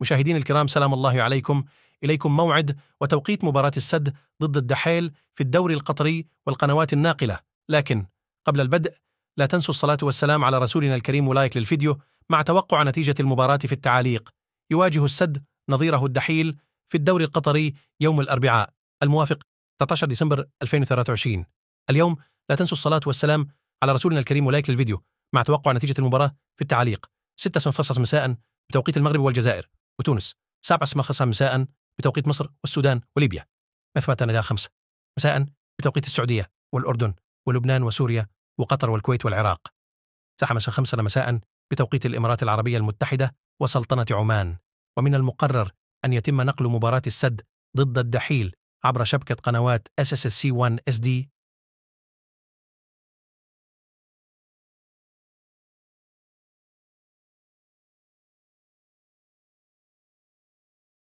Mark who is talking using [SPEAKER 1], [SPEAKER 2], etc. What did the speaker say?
[SPEAKER 1] مشاهدين الكرام سلام الله عليكم إليكم موعد وتوقيت مباراة السد ضد الدحيل في الدوري القطري والقنوات الناقلة لكن قبل البدء لا تنسوا الصلاة والسلام على رسولنا الكريم ولايك للفيديو مع توقع نتيجة المباراة في التعاليق يواجه السد نظيره الدحيل في الدوري القطري يوم الأربعاء الموافق 13 ديسمبر 2023 اليوم لا تنسوا الصلاة والسلام على رسولنا الكريم ولايك للفيديو مع توقع نتيجة المباراة في التعليق 6 مساء بتوقيت المغرب والجزائر وتونس سبع مخصصة مساء بتوقيت مصر والسودان وليبيا مثبتا نداء خمسة مساء بتوقيت السعودية والأردن ولبنان وسوريا وقطر والكويت والعراق الساعة خمسة مساء بتوقيت الإمارات العربية المتحدة وسلطنة عمان ومن المقرر أن يتم نقل مباراة السد ضد الدحيل عبر شبكة قنوات
[SPEAKER 2] SSC1 SD